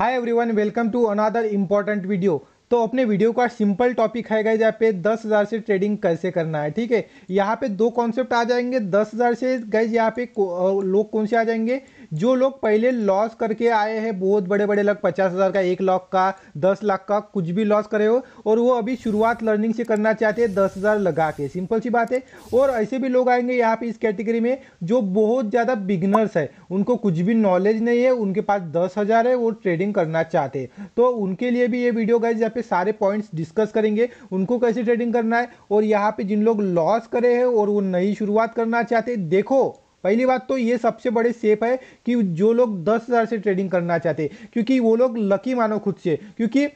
hi everyone welcome to another important video तो अपने video का सिंपल टॉपिक है गए जहाँ पे दस हज़ार से ट्रेडिंग कैसे करना है ठीक है यहाँ पे दो कॉन्सेप्ट आ जाएंगे दस हज़ार से गए यहाँ पे लोग कौन से आ जाएंगे जो लोग पहले लॉस करके आए हैं बहुत बड़े बड़े लग पचास हज़ार का एक लाख का दस लाख का कुछ भी लॉस करे हो और वो अभी शुरुआत लर्निंग से करना चाहते हैं दस हज़ार लगा के सिंपल सी बात है और ऐसे भी लोग आएंगे यहाँ पे इस कैटेगरी में जो बहुत ज़्यादा बिगनर्स है उनको कुछ भी नॉलेज नहीं है उनके पास दस हज़ार है वो ट्रेडिंग करना चाहते तो उनके लिए भी ये वीडियो गए जहाँ पे सारे पॉइंट्स डिस्कस करेंगे उनको कैसे ट्रेडिंग करना है और यहाँ पर जिन लोग लॉस करे हैं और वो नई शुरुआत करना चाहते देखो पहली बात तो ये सबसे बड़े सेप है कि जो लोग दस हज़ार से ट्रेडिंग करना चाहते क्योंकि वो लोग लकी मानो खुद से क्योंकि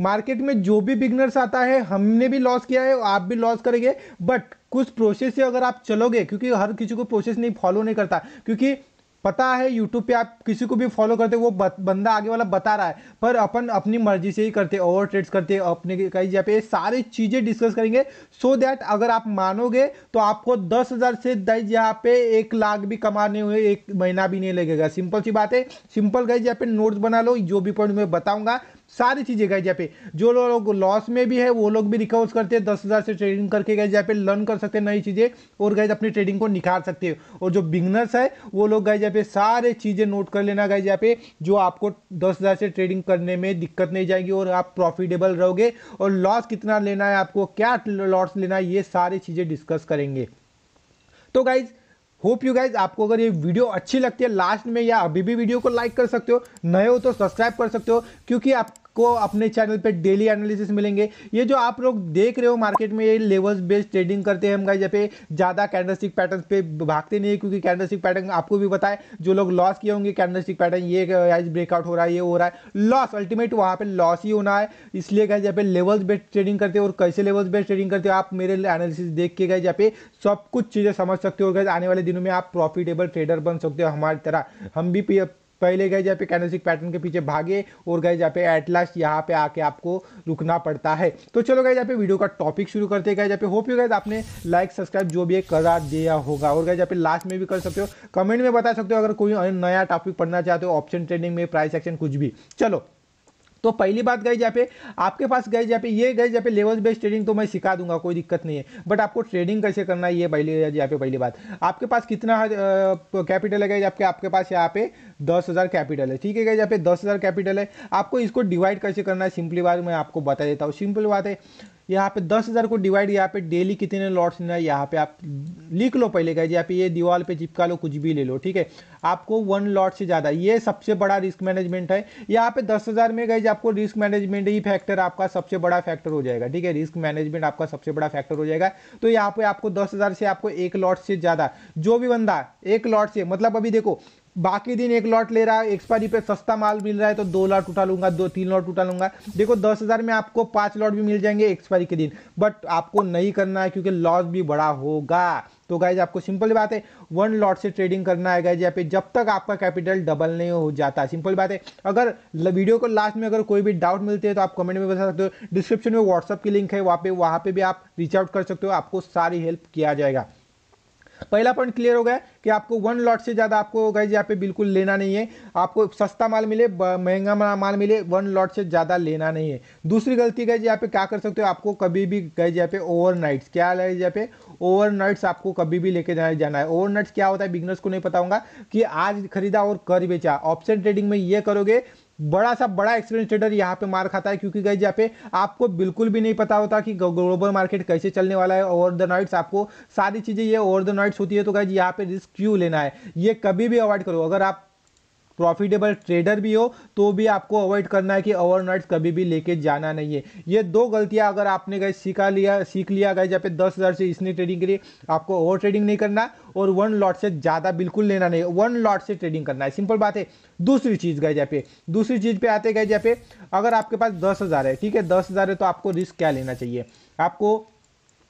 मार्केट में जो भी बिगनर्स आता है हमने भी लॉस किया है आप भी लॉस करेंगे बट कुछ प्रोसेस से अगर आप चलोगे क्योंकि हर किसी को प्रोसेस नहीं फॉलो नहीं करता क्योंकि पता है यूट्यूब पे आप किसी को भी फॉलो करते वो बंदा आगे वाला बता रहा है पर अपन अपनी मर्जी से ही करते ओवर ट्रेड्स करते अपने कहीं जगह पे ये सारी चीज़ें डिस्कस करेंगे सो so दैट अगर आप मानोगे तो आपको दस हज़ार से दस यहाँ पे एक लाख भी कमाने हुए एक महीना भी नहीं लगेगा सिंपल सी बात है सिंपल गाइज जहाँ पे नोट्स बना लो जो भी पॉइंट मैं बताऊँगा सारी चीज़ें गए पे जो लोग लॉस में भी है वो लोग भी रिकवर्स करते हैं दस हज़ार से ट्रेडिंग करके गए पे लर्न कर सकते हैं नई चीज़ें और गए अपनी ट्रेडिंग को निखार सकते हैं और जो बिगनर्स है वो लोग गए पे सारे चीज़ें नोट कर लेना गए पे जो आपको दस हज़ार से ट्रेडिंग करने में दिक्कत नहीं जाएगी और आप प्रॉफिटेबल रहोगे और लॉस कितना लेना है आपको क्या लॉस लेना है ये सारी चीज़ें डिस्कस करेंगे तो गाइज़ होप यू गाइज आपको अगर ये वीडियो अच्छी लगती है लास्ट में या अभी भी वीडियो को लाइक कर सकते हो नए हो तो सब्सक्राइब कर सकते हो क्योंकि आप आपको अपने चैनल पे डेली एनालिसिस मिलेंगे ये जो आप लोग देख रहे हो मार्केट में ये लेवल्स बेस्ड ट्रेडिंग करते हैं हम गाइस जब पे ज़्यादा कैंडलस्टिक पैटर्न पे भागते नहीं है क्योंकि कैंडलस्टिक पैटर्न आपको भी बताए जो लोग लॉस किए होंगे कैंडलस्टिक पैटर्न ये गाइज ब्रेकआउट हो रहा है ये हो रहा है लॉस अल्टीमेट वहां पर लॉस ही होना है इसलिए गाइज जब पे लेवल्स बेस्ड ट्रेडिंग करते हो और कैसे लेवल्स बेस्ड ट्रेडिंग करते हो आप मेरे एनालिसिस देख के गए जब पे सब कुछ चीज़ें समझ सकते हो गए आने वाले दिनों में आप प्रॉफिटेबल ट्रेडर बन सकते हो हमारी तरह हम भी पहले गए जहाँ पे कैनोसिक पैटर्न के पीछे भागे और गए जहाँ पे एट लास्ट यहाँ पे आके आपको रुकना पड़ता है तो चलो गए जहाँ पे वीडियो का टॉपिक शुरू करते गए जहाँ पे होप यू गए आपने लाइक सब्सक्राइब जो भी है करा दिया होगा और गए जहाँ पे लास्ट में भी कर सकते हो कमेंट में बता सकते हो अगर कोई नया टॉपिक पढ़ना चाहते हो ऑप्शन ट्रेडिंग में प्राइस एक्शन कुछ भी चलो तो पहली बात गई जहाँ पे आपके पास गए जहाँ पे ये गए जहाँ पे लेवल बेस्ड ट्रेडिंग तो मैं सिखा दूंगा कोई दिक्कत नहीं है बट आपको ट्रेडिंग कैसे करना है ये पहले यहाँ पे पहली बात आपके पास कितना कैपिटल है गए आपके आपके पास यहाँ पे दस हज़ार कैपिटल है ठीक है गई जहाँ पे दस हज़ार कैपिटल है आपको इसको डिवाइड कैसे करना है सिंपली बात मैं आपको बता देता हूँ सिंपल बात है यहाँ पे दस हज़ार को डिवाइड यहाँ पे डेली कितने लॉट्स मिल है यहाँ पे आप लिख लो पहले गए यहाँ पे ये दीवार पे चिपका लो कुछ भी ले लो ठीक है आपको वन लॉट से ज़्यादा ये सबसे बड़ा रिस्क मैनेजमेंट है यहाँ पे दस हज़ार में गई आपको रिस्क मैनेजमेंट ही फैक्टर आपका सबसे बड़ा फैक्टर हो जाएगा ठीक है रिस्क मैनेजमेंट आपका सबसे बड़ा फैक्टर हो जाएगा तो यहाँ पे आपको दस से आपको एक लॉट से ज़्यादा जो भी बंदा एक लॉट से मतलब अभी देखो बाकी दिन एक लॉट ले रहा है एक्सपायरी पे सस्ता माल मिल रहा है तो दो लॉट उठा लूंगा दो तीन लॉट उठा लूंगा देखो दस हज़ार में आपको पाँच लॉट भी मिल जाएंगे एक्सपायरी के दिन बट आपको नहीं करना है क्योंकि लॉस भी बड़ा होगा तो गाइज आपको सिंपल बात है वन लॉट से ट्रेडिंग करना है गाइज यहाँ पे जब तक आपका कैपिटल डबल नहीं हो जाता सिंपल बात है अगर वीडियो को लास्ट में अगर कोई भी डाउट मिलते हैं तो आप कमेंट में बता सकते हो डिस्क्रिप्शन में व्हाट्सअप की लिंक है वहाँ पे वहाँ पे भी आप रीच आउट कर सकते हो आपको सारी हेल्प किया जाएगा पहला पॉइंट क्लियर हो गया कि आपको वन लॉट से ज़्यादा आपको गाइज यहाँ पे बिल्कुल लेना नहीं है आपको सस्ता माल मिले महंगा माल मिले वन लॉट से ज़्यादा लेना नहीं है दूसरी गलती गाइज यहाँ पे क्या कर सकते हो आपको कभी भी गाइज यहाँ पे ओवरनाइट्स क्या गाइज यहाँ पे ओवरनाइट्स आपको कभी भी लेके जाना है ओवरनाइट्स क्या होता है बिगनर्स को नहीं पता कि आज खरीदा और कर बेचा ऑप्शन ट्रेडिंग में ये करोगे बड़ा सा बड़ा एक्सपीरियंस ट्रेडर यहाँ पे मार खाता है क्योंकि गई यहाँ पे आपको बिल्कुल भी नहीं पता होता कि ग्लोबल मार्केट कैसे चलने वाला है ओवर द नाइट्स आपको सारी चीज़ें ये ओवर द नाइट्स होती है तो जी यहाँ पे रिस्क क्यों लेना है ये कभी भी अवॉइड करो अगर आप प्रॉफिटेबल ट्रेडर भी हो तो भी आपको अवॉइड करना है कि ओवरनाइट कभी भी लेके जाना नहीं है ये दो गलतियाँ अगर आपने गए सीखा लिया सीख लिया गए जहाँ पे दस हज़ार से इसने ट्रेडिंग करी आपको ओवर ट्रेडिंग नहीं करना और वन लॉट से ज़्यादा बिल्कुल लेना नहीं वन लॉट से ट्रेडिंग करना है सिंपल बात है दूसरी चीज़ गए जहाँ पे दूसरी चीज़ पे आते गए जहाँ पे अगर आपके पास दस हज़ार है ठीक है दस हज़ार है तो आपको रिस्क क्या लेना चाहिए आपको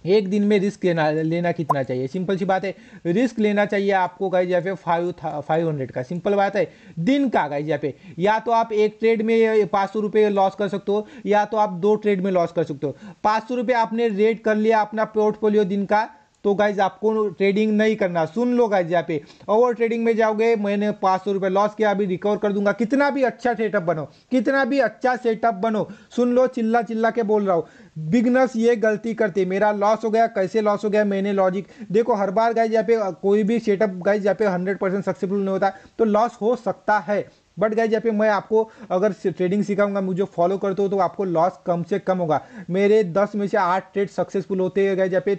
एक दिन में रिस्क लेना लेना कितना चाहिए सिंपल सी बात है रिस्क लेना चाहिए आपको गाइज जहाँ पे फाइव फाइव हंड्रेड का सिंपल बात है दिन का गाइज जहाँ पे या तो आप एक ट्रेड में पाँच सौ रुपये लॉस कर सकते हो या तो आप दो ट्रेड में लॉस कर सकते हो पाँच सौ रुपये आपने रेड कर लिया अपना पोर्टफोलियो दिन का तो गाइज आपको ट्रेडिंग नहीं करना सुन लो गाइज यहाँ पे ओवर ट्रेडिंग में जाओगे मैंने पाँच सौ रुपये लॉस किया अभी रिकवर कर दूंगा कितना भी अच्छा सेटअप बनो कितना भी अच्छा सेटअप बनो सुन लो चिल्ला चिल्ला के बोल रहा हूँ बिगनर्स ये गलती करते मेरा लॉस हो गया कैसे लॉस हो गया मैंने लॉजिक देखो हर बार गाइज यहाँ पे कोई भी सेटअप गाइज यहाँ पे हंड्रेड परसेंट सक्सेसफुल नहीं होता तो लॉस हो सकता है बट गाइज यहाँ पे मैं आपको अगर ट्रेडिंग सिखाऊंगा मुझे फॉलो करते हो तो आपको लॉस कम से कम होगा मेरे दस में से आठ ट्रेड सक्सेसफुल होते हैं गाइज यहाँ पे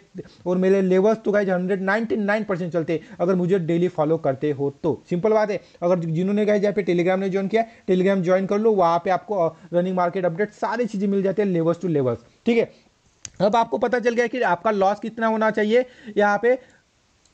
और मेरे लेवल्स तो guys hundred ninety nine percent चलते अगर मुझे डेली फॉलो करते हो तो सिंपल बात है अगर जिन्होंने गाइज यहाँ पे टेलीग्राम ने ज्वाइन किया टेलीग्राम ज्वाइन कर लो वहाँ पे आपको रनिंग मार्केट अपडेट सारी चीज़ें मिल जाती है लेवल्स टू लेवल्स ठीक है अब आपको पता चल गया कि आपका लॉस कितना होना चाहिए यहाँ पे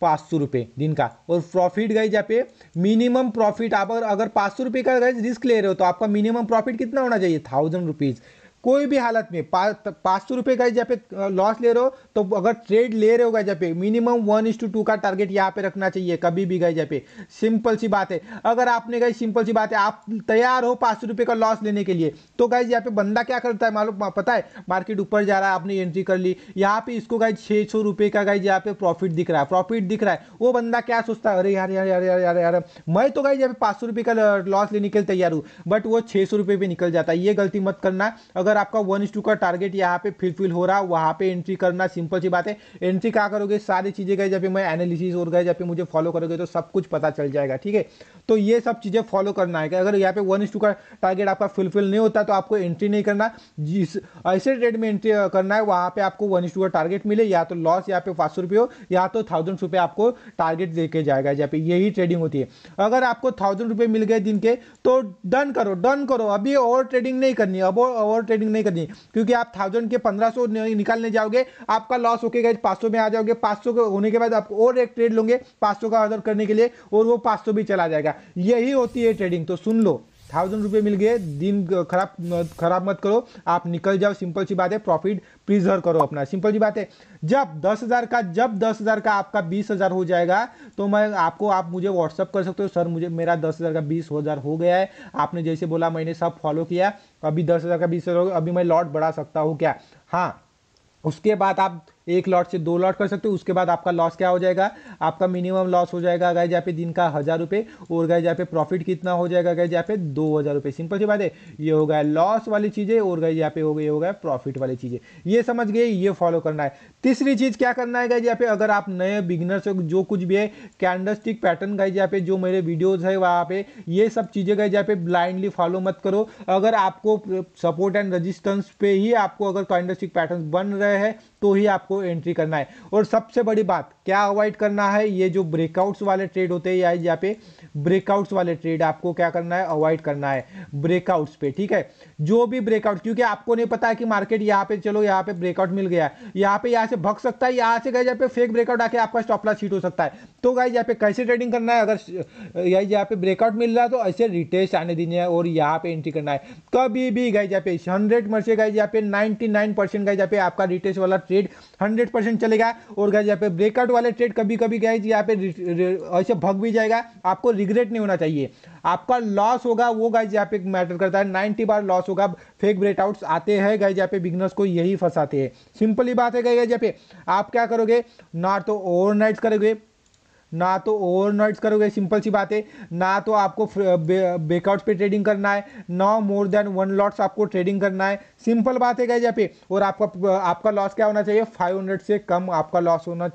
पाँच सौ रुपये दिन का और प्रॉफिट गई जहाँ पे मिनिमम प्रॉफिट आप अगर पाँच सौ रुपये का गए रिस्क ले रहे हो तो आपका मिनिमम प्रॉफिट कितना होना चाहिए थाउजेंड रुपीज़ कोई भी हालत में पा, पाँच सौ रुपये का जहाँ पे लॉस ले रहे हो तो अगर ट्रेड ले रहे हो जहाँ पे minimum one is to two का टारगेट यहाँ पे रखना चाहिए कभी भी गए जहाँ पे सिंपल सी बात है अगर आपने गई सिंपल सी बात है आप तैयार हो पाँच सौ रुपये का लॉस लेने के लिए तो गाइज यहाँ पे बंदा क्या करता है मालूम पता है मार्केट ऊपर जा रहा है आपने एंट्री कर ली यहाँ पे इसको गाइज छः सौ रुपये का गाइज जहाँ पे प्रॉफिट दिख रहा है प्रॉफिट दिख रहा है वो बंदा क्या सोचता है अरे यार यार यार यार यार यार मैं तो गाइज जहाँ पे पाँच सौ रुपये का लॉस लेने के लिए तैयार हूँ बट वो छः सौ रुपये पर निकल जाता है ये गलती मत करना अगर अगर आपका वन इज टू का टारगेट यहाँ पे फिलफिल हो रहा वहाँ पे एंट्री करना सिंपल सी बात है एंट्री क्या करोगे सारी चीज़ें गए जब मैं एनालिसिस और गए जब मुझे फॉलो करोगे तो सब कुछ पता चल जाएगा ठीक है तो ये सब चीज़ें फॉलो करना है अगर यहाँ पे वन इज टू का टारगेट आपका फुलफिल नहीं होता तो आपको एंट्री नहीं करना जिस ऐसे ट्रेड में एंट्री करना है वहाँ पे आपको वन इज टू का टारगेट मिले या तो लॉस यहाँ पे पाँच सौ रुपये हो या तो थाउजेंड रुपये आपको टारगेट दे के जाएगा जहाँ पे यही ट्रेडिंग होती है अगर आपको थाउजेंड रुपये मिल गए दिन के तो डन करो डन करो अभी ओवर ट्रेडिंग नहीं करनी अब ओवर ट्रेडिंग ट्रेडिंग नहीं करनी क्योंकि आप थाउजेंड के पंद्रह निकालने जाओगे आपका लॉस होके गए पाँच में आ जाओगे पाँच होने के बाद आप और एक ट्रेड लोगे पाँच का ऑर्डर करने के लिए और वो पाँच भी चला जाएगा यही होती है ट्रेडिंग तो सुन लो थाउजेंड रुपये मिल गए दिन खराब खराब मत करो आप निकल जाओ सिंपल सी बात है प्रॉफिट प्रिजर्व करो अपना सिंपल सी बात है जब दस हज़ार का जब दस हज़ार का आपका बीस हज़ार हो जाएगा तो मैं आपको आप मुझे व्हाट्सअप कर सकते हो सर मुझे मेरा दस हज़ार का बीस हज़ार हो गया है आपने जैसे बोला मैंने सब फॉलो किया अभी दस हज़ार का बीस हज़ार अभी मैं लॉट बढ़ा सकता हूँ क्या हाँ उसके बाद आप एक लॉट से दो लॉट कर सकते हो उसके बाद आपका लॉस क्या हो जाएगा आपका मिनिमम लॉस हो जाएगा गाइज जहाँ पे दिन का हज़ार रुपये और गए जहाँ पे प्रॉफिट कितना हो जाएगा गए जहाँ पे दो हज़ार रुपये सिंपल सी बात है ये हो गया लॉस वाली चीज़ें और गाइज यहाँ पे हो गई हो गया प्रॉफिट वाली चीज़ें ये समझ गए ये फॉलो करना है तीसरी चीज़ क्या करना है गाइज जहाँ पे अगर आप नए बिगनर्स हो जो कुछ भी है कैंडस्टिक पैटर्न गाइज जहाँ पे जो मेरे वीडियोज़ है वहाँ पे ये सब चीज़ें गाइज जहाँ पे ब्लाइंडली फॉलो मत करो अगर आपको सपोर्ट एंड रजिस्टेंस पे ही आपको अगर कैंडस्टिक पैटर्न बन रहे हैं तो ही आपको एंट्री करना है और सबसे बड़ी बात क्या अवॉइड करना है ये जो ब्रेकआउट्स वाले ट्रेड होते हैं या यहाँ पे ब्रेकआउट्स वाले ट्रेड आपको क्या करना है अवॉइड करना है ब्रेकआउट्स पे ठीक है जो भी ब्रेकआउट क्योंकि आपको नहीं पता है कि मार्केट यहाँ पे चलो यहाँ पे ब्रेकआउट मिल गया यहाँ पे यहाँ से भग सकता है यहाँ से गए जहाँ पे फेक ब्रेकआउट आके आपका स्टॉप लॉस शीट हो सकता है तो गाइज यहाँ पे कैसे ट्रेडिंग करना है अगर यही यहाँ पे ब्रेकआउट मिल रहा है तो ऐसे रिटेस्ट आने दीजिए और यहाँ पे एंट्री करना है कभी भी गाइज जहाँ पे हंड्रेड मर्से गाइज जहाँ पे नाइनटी नाइन परसेंट गाइज जहाँ पे आपका रिटेस्ट वाला ट्रेड ट्रेड 100 परसेंट चलेगा और गाइज यहाँ पे ब्रेकआउट वाले ट्रेड कभी कभी गाइज यहाँ पे ऐसे भग भी जाएगा आपको रिग्रेट नहीं होना चाहिए आपका लॉस होगा वो गाइज यहाँ पे मैटर करता है नाइन्टी बार लॉस होगा फेक ब्रेकआउट्स आते हैं गाइज यहाँ पे बिगनर्स को यही फंसाते हैं सिंपली बात है गाइज यहाँ पे आप क्या करोगे ना तो ओवरनाइट करोगे ना तो ओवरनाइट्स करोगे सिंपल सी बात है ना तो आपको बेकआउट्स पे ट्रेडिंग करना है ना मोर देन वन लॉट्स आपको ट्रेडिंग करना है सिंपल बात है गैजा पे और आपका आपका लॉस क्या होना चाहिए 500 से कम आपका लॉस होना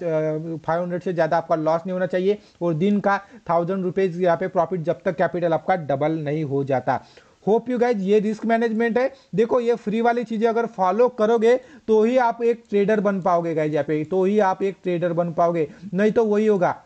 500 से ज़्यादा आपका लॉस नहीं होना चाहिए और दिन का थाउजेंड रुपीज़ यहाँ पे प्रॉफिट जब तक कैपिटल आपका डबल नहीं हो जाता होप यू गाइज ये रिस्क मैनेजमेंट है देखो ये फ्री वाली चीज़ें अगर फॉलो करोगे तो ही आप एक ट्रेडर बन पाओगे गाइज यहाँ पे तो ही आप एक ट्रेडर बन पाओगे नहीं तो वही होगा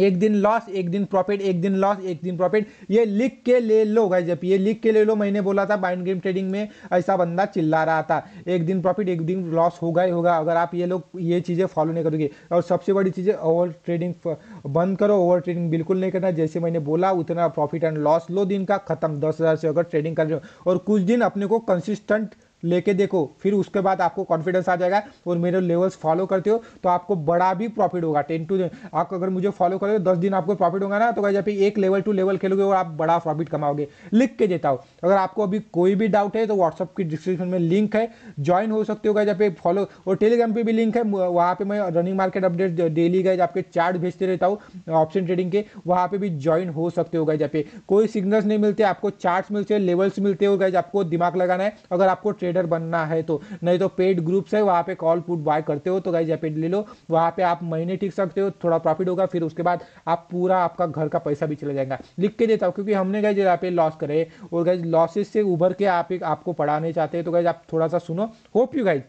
एक दिन लॉस एक दिन प्रॉफिट एक दिन लॉस एक दिन प्रॉफिट ये लिख के ले लो भाई जब ये लिख के ले लो मैंने बोला था बाइंड गेम ट्रेडिंग में ऐसा बंदा चिल्ला रहा था एक दिन प्रॉफिट एक दिन लॉस होगा ही होगा अगर आप ये लोग ये चीज़ें फॉलो नहीं करोगे और सबसे बड़ी चीज़ें ओवर ट्रेडिंग बंद करो ओवर ट्रेडिंग बिल्कुल नहीं करना जैसे मैंने बोला उतना प्रॉफिट एंड लॉस लो दिन का खत्म दस हज़ार से अगर ट्रेडिंग कर रहे हो और कुछ दिन अपने को कंसिस्टेंट लेके देखो फिर उसके बाद आपको कॉन्फिडेंस आ जाएगा और मेरे लेवल्स फॉलो करते हो तो आपको बड़ा भी प्रॉफिट होगा टेन टू आप अगर मुझे फॉलो करोगे दस दिन आपको प्रॉफिट होगा ना तो जब एक लेवल टू लेवल खेलोगे और आप बड़ा प्रॉफिट कमाओगे लिख के देता हो अगर आपको अभी कोई भी डाउट है तो व्हाट्सअप की डिस्क्रिप्शन में लिंक है ज्वाइन हो सकते हो जब फॉलो और टेलीग्राम पर भी लिंक है वहाँ पर मैं रनिंग मार्केट अपडेट डेली गए आपके चार्ट भेजते रहता हूँ ऑप्शन ट्रेडिंग के वहाँ पर भी ज्वाइन हो सकते हो जहाँ पे कोई सिग्नल्स नहीं मिलते आपको चार्ट मिलते लेवल्स मिलते हो गए आपको दिमाग लगाना है अगर आपको ट्रेड ट्रेडर बनना है तो नहीं तो पेड ग्रुप्स है वहां पे कॉल पुट बाय करते हो तो गाइज या पेड ले लो वहां पे आप महीने टिक सकते हो थोड़ा प्रॉफिट होगा फिर उसके बाद आप पूरा आपका घर का पैसा भी चला जाएगा लिख के देता हूँ क्योंकि हमने गाइज यहाँ पे लॉस करे और गाइज लॉसेज से उभर के आप एक आपको पढ़ाने चाहते हैं तो गाइज आप थोड़ा सा सुनो होप यू गाइज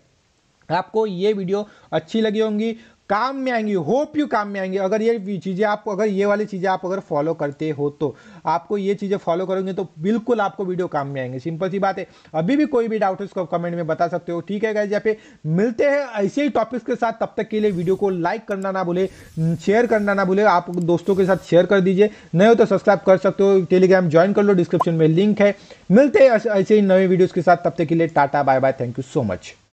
आपको ये वीडियो अच्छी लगी होंगी काम में आएंगी होप यू काम में आएंगी अगर ये चीज़ें आप अगर ये वाली चीज़ें आप अगर फॉलो करते हो तो आपको ये चीज़ें फॉलो करोगे तो बिल्कुल आपको वीडियो काम में आएंगे सिंपल सी बात है अभी भी कोई भी डाउट है उसको कमेंट में बता सकते हो ठीक है गाइज मिलते हैं ऐसे ही टॉपिक्स के साथ तब तक के लिए वीडियो को लाइक करना ना भूले शेयर करना ना भूले आप दोस्तों के साथ शेयर कर दीजिए नए हो तो सब्सक्राइब कर सकते हो टेलीग्राम ज्वाइन कर लो डिस्क्रिप्शन में लिंक है मिलते हैं ऐसे ही नए वीडियोज़ के साथ तब तक के लिए tata bye bye thank you so much